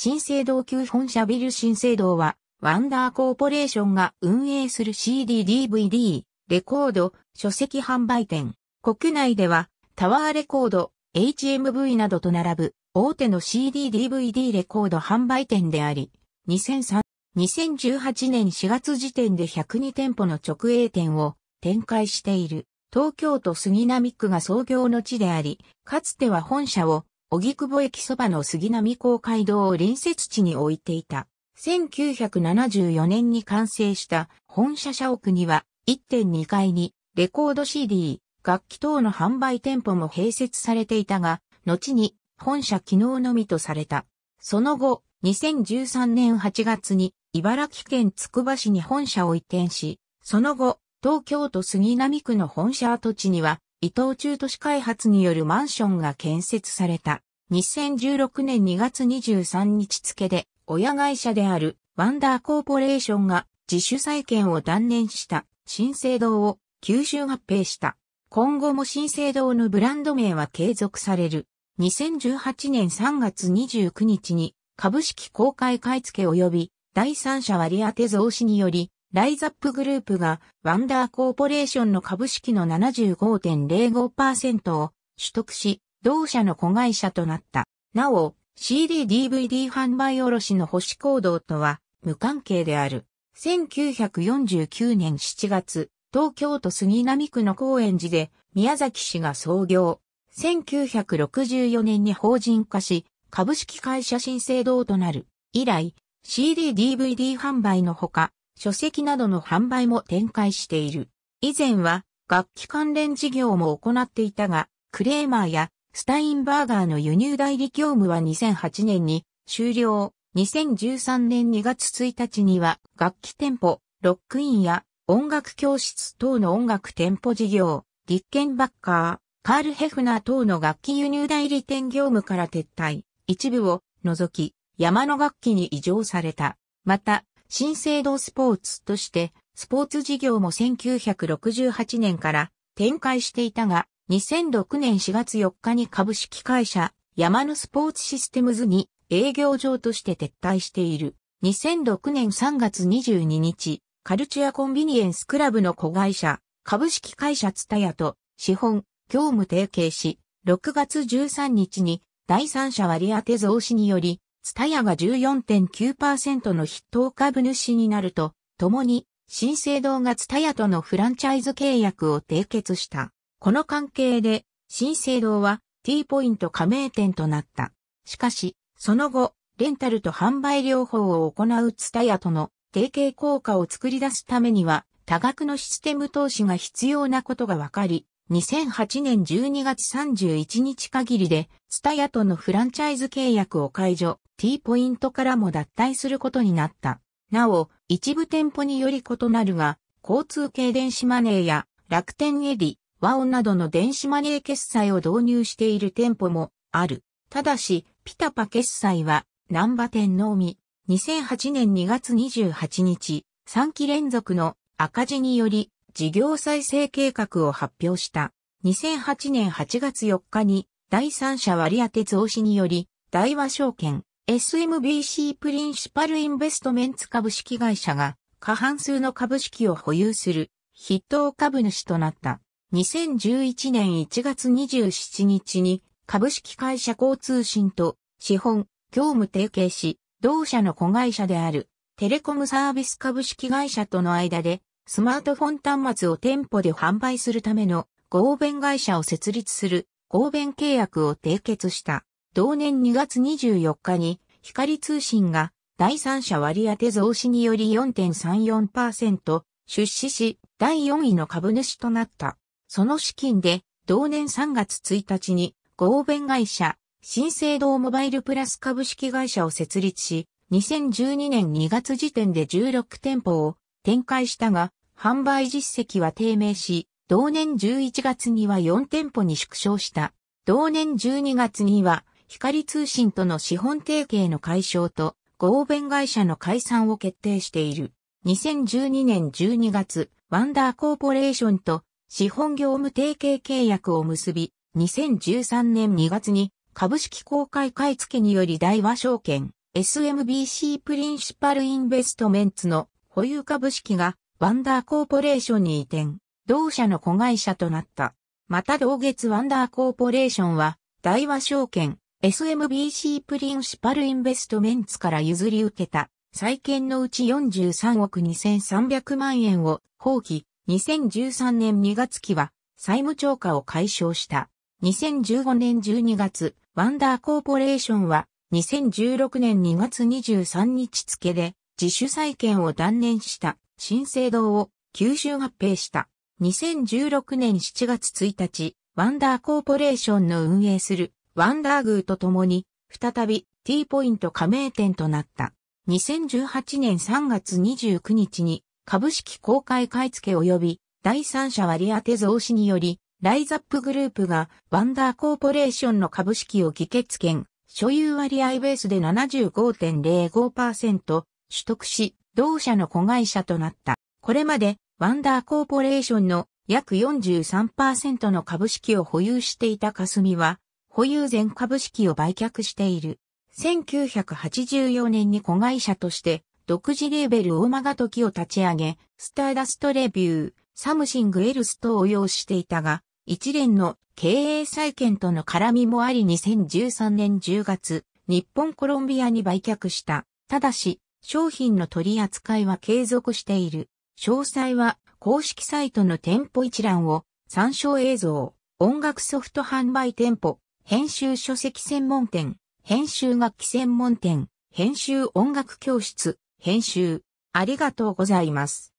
新生堂旧本社ビル新生堂は、ワンダーコーポレーションが運営する CD-DVD、レコード、書籍販売店。国内では、タワーレコード、HMV などと並ぶ、大手の CD-DVD レコード販売店であり、2003、2018年4月時点で102店舗の直営店を展開している。東京都杉並区が創業の地であり、かつては本社を荻窪駅そばの杉並公会堂を隣接地に置いていた。1974年に完成した本社社屋には1.2階にレコード CD、楽器等の販売店舗も併設されていたが、後に本社機能のみとされた。その後、2013年8月に茨城県つくば市に本社を移転し、その後、東京都杉並区の本社跡地には伊東中都市開発によるマンションが建設された。2016年2月23日付で、親会社であるワンダーコーポレーションが自主再建を断念した新生堂を吸収合併した。今後も新生堂のブランド名は継続される。2018年3月29日に株式公開買付及び第三者割当増資によりライザップグループがワンダーコーポレーションの株式の75.05%を取得し、同社の子会社となった。なお、CD-DVD 販売卸の保守行動とは無関係である。1949年7月、東京都杉並区の高円寺で宮崎氏が創業。1964年に法人化し、株式会社新制度となる。以来、CD-DVD 販売のほか、書籍などの販売も展開している。以前は楽器関連事業も行っていたが、クレーマーやスタインバーガーの輸入代理業務は2008年に終了。2013年2月1日には楽器店舗、ロックインや音楽教室等の音楽店舗事業、リッケンバッカー、カール・ヘフナー等の楽器輸入代理店業務から撤退、一部を除き、山の楽器に移譲された。また、新制度スポーツとして、スポーツ事業も1968年から展開していたが、2006年4月4日に株式会社、山野スポーツシステムズに営業場として撤退している。2006年3月22日、カルチュアコンビニエンスクラブの子会社、株式会社ツタヤと資本、業務提携し、6月13日に第三者割当増資により、ツタヤが14.9%の筆頭株主になると、共に、新生堂がツタヤとのフランチャイズ契約を締結した。この関係で、新生堂は T ポイント加盟店となった。しかし、その後、レンタルと販売療法を行うツタヤとの提携効果を作り出すためには、多額のシステム投資が必要なことが分かり、2008年12月31日限りで、ツタヤとのフランチャイズ契約を解除、T ポイントからも脱退することになった。なお、一部店舗により異なるが、交通系電子マネーや楽天エディ、ワオなどの電子マネー決済を導入している店舗もある。ただし、ピタパ決済は、南波店のみ、2008年2月28日、3期連続の赤字により、事業再生計画を発表した。2008年8月4日に第三者割当増資により、大和証券 SMBC プリンシパルインベストメンツ株式会社が過半数の株式を保有する筆頭株主となった。2011年1月27日に株式会社交通信と資本、業務提携し、同社の子会社であるテレコムサービス株式会社との間でスマートフォン端末を店舗で販売するための合弁会社を設立する合弁契約を締結した。同年2月24日に光通信が第三者割当増資により4.34%出資し第4位の株主となった。その資金で同年3月1日に合弁会社新生堂モバイルプラス株式会社を設立し2012年2月時点で16店舗を展開したが販売実績は低迷し、同年11月には4店舗に縮小した。同年12月には、光通信との資本提携の解消と、合弁会社の解散を決定している。2012年12月、ワンダーコーポレーションと資本業務提携契約を結び、2013年2月に株式公開買付により大和証券 SMBC プリンシパルインベストメンツの保有株式がワンダーコーポレーションに移転、同社の子会社となった。また同月ワンダーコーポレーションは、大和証券、SMBC プリンシパルインベストメンツから譲り受けた、再建のうち43億2300万円を放棄、2013年2月期は、債務超過を解消した。2015年12月、ワンダーコーポレーションは、2016年2月23日付で、自主再建を断念した新生堂を吸収合併した。2016年7月1日、ワンダーコーポレーションの運営するワンダーグーと共に、再び T ポイント加盟店となった。2018年3月29日に株式公開買付及び第三者割当増資により、ライザップグループがワンダーコーポレーションの株式を議決権、所有割合ベースで75.05%、取得し、同社の子会社となった。これまで、ワンダーコーポレーションの約43%の株式を保有していた霞は、保有全株式を売却している。1984年に子会社として、独自レーベル大間が時を立ち上げ、スターダストレビュー、サムシングエルスと応用していたが、一連の経営再建との絡みもあり2013年10月、日本コロンビアに売却した。ただし、商品の取り扱いは継続している。詳細は公式サイトの店舗一覧を参照映像、音楽ソフト販売店舗、編集書籍専門店、編集楽器専門店、編集音楽教室、編集。ありがとうございます。